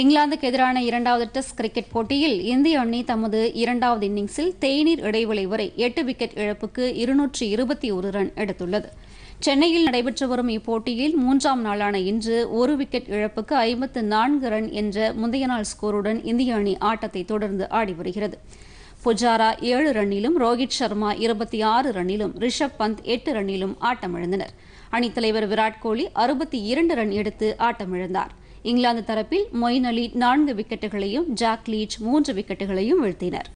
இங்கிலாந்துக்கு எதிரான இரண்டாவது டெஸ்ட் கிரிக்கெட் போட்டியில் இந்திய அணி தமது இரண்டாவது இன்னிங்ஸில் தேநீர் இடைவெளி வரை எட்டு விக்கெட் இழப்புக்கு இருநூற்றி இருபத்தி ஒரு ரன் எடுத்துள்ளது சென்னையில் நடைபெற்று வரும் இப்போட்டியில் மூன்றாம் நாளான இன்று ஒரு விக்கெட் இழப்புக்கு ஐம்பத்து நான்கு ரன் என்ற முந்தைய நாள் ஸ்கோருடன் இந்திய அணி ஆட்டத்தை தொடர்ந்து ஆடி வருகிறது புஜாரா ஏழு ரன்னிலும் ரோஹித் சர்மா இருபத்தி ஆறு ரன்னிலும் ரிஷப் பந்த் எட்டு ரன்னிலும் ஆட்டமிழந்தனர் அணித்தலைவர் விராட் கோலி அறுபத்தி இரண்டு ரன் எடுத்து ஆட்டமிழந்தார் இங்கிலாந்து தரப்பில் மொயின் அலி நான்கு விக்கெட்டுகளையும் ஜாக் லீச் மூன்று விக்கெட்டுகளையும் வீழ்த்தினர்